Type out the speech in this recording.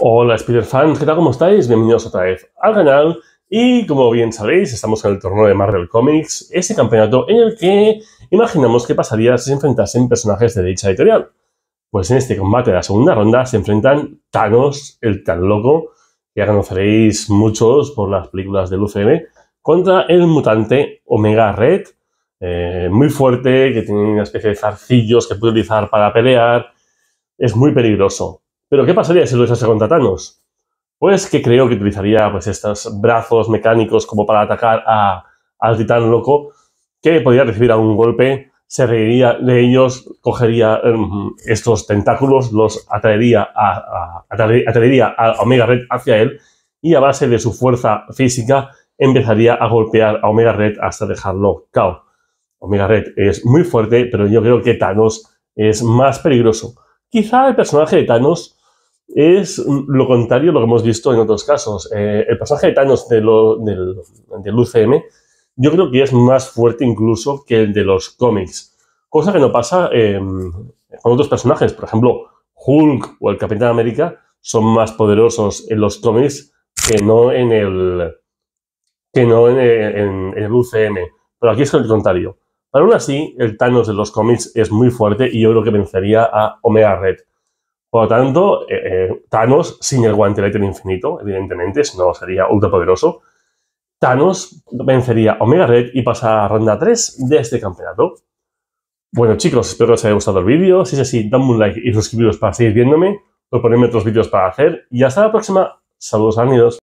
Hola Spider-Fans, ¿qué tal? ¿Cómo estáis? Bienvenidos otra vez al canal y como bien sabéis estamos en el torneo de Marvel Comics, ese campeonato en el que imaginamos qué pasaría si se enfrentasen personajes de dicha editorial. Pues en este combate de la segunda ronda se enfrentan Thanos, el tan loco, que ya conoceréis muchos por las películas del UCM, contra el mutante Omega Red, eh, muy fuerte, que tiene una especie de zarcillos que puede utilizar para pelear, es muy peligroso. Pero, ¿qué pasaría si lo hiciese contra Thanos? Pues que creo que utilizaría pues, estos brazos mecánicos como para atacar a, al titán loco, que podría recibir algún golpe, se reiría de ellos, cogería em, estos tentáculos, los atraería a, a Omega Red hacia él y a base de su fuerza física empezaría a golpear a Omega Red hasta dejarlo cao. Omega Red es muy fuerte, pero yo creo que Thanos es más peligroso. Quizá el personaje de Thanos es lo contrario a lo que hemos visto en otros casos. Eh, el pasaje de Thanos del, UCM yo creo que es más fuerte incluso que el de los cómics, cosa que no pasa em, con otros personajes. Por ejemplo, Hulk o el Capitán América son más poderosos en los cómics que no en el, que no en el, UCM. Pero aquí es el contrario. Pero aún así, el Thanos de los cómics es muy fuerte y yo creo que vencería a Omega Red. Por lo tanto, eh, eh, Thanos sin el guantelete infinito, evidentemente, si no sería ultra poderoso. Thanos vencería Omega Red y pasa a ronda 3 de este campeonato. Bueno chicos, espero que os haya gustado el vídeo. Si es así, dadme un like y suscribiros para seguir viéndome, ponerme otros vídeos para hacer. Y hasta la próxima. Saludos amigos.